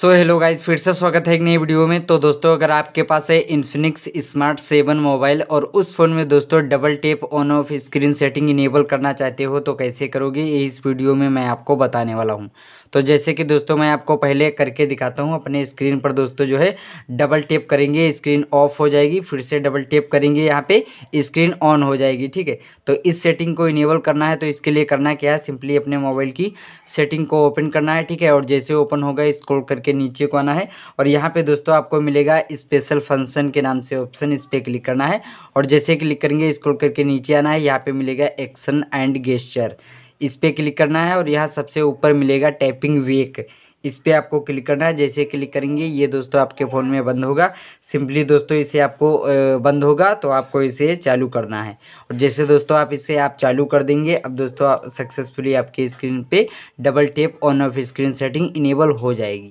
so hello guys फिर से स्वागत है एक नई वीडियो में तो दोस्तों अगर आपके पास है इन्फिनिक्स स्मार्ट सेवन मोबाइल और उस फ़ोन में दोस्तों double tap on off screen setting enable करना चाहते हो तो कैसे करोगे ये इस वीडियो में मैं आपको बताने वाला हूँ तो जैसे कि दोस्तों मैं आपको पहले करके दिखाता हूँ अपने स्क्रीन पर दोस्तों जो है डबल टेप करेंगे स्क्रीन ऑफ हो जाएगी फिर से डबल टेप करेंगे यहाँ पर स्क्रीन ऑन हो जाएगी ठीक है तो इस सेटिंग को इनेबल करना है तो इसके लिए करना क्या है सिंपली अपने मोबाइल की सेटिंग को ओपन करना है ठीक है और जैसे ओपन होगा इसको करके के नीचे को आना है और यहाँ पे दोस्तों आपको मिलेगा स्पेशल फंक्शन के नाम से ऑप्शन इस पर क्लिक करना है और जैसे क्लिक करेंगे स्क्रॉल करके नीचे आना है यहाँ पे मिलेगा एक्शन एंड गेस्चर इस पर क्लिक करना है और यहाँ सबसे ऊपर मिलेगा टैपिंग वेक इस पर आपको क्लिक करना है जैसे क्लिक करेंगे ये दोस्तों आपके फ़ोन में बंद होगा सिंपली दोस्तों इसे आपको बंद होगा तो आपको इसे चालू करना है और जैसे दोस्तों आप इसे आप चालू कर देंगे अब दोस्तों सक्सेसफुली आपके स्क्रीन पे double tap on off screen setting enable हो जाएगी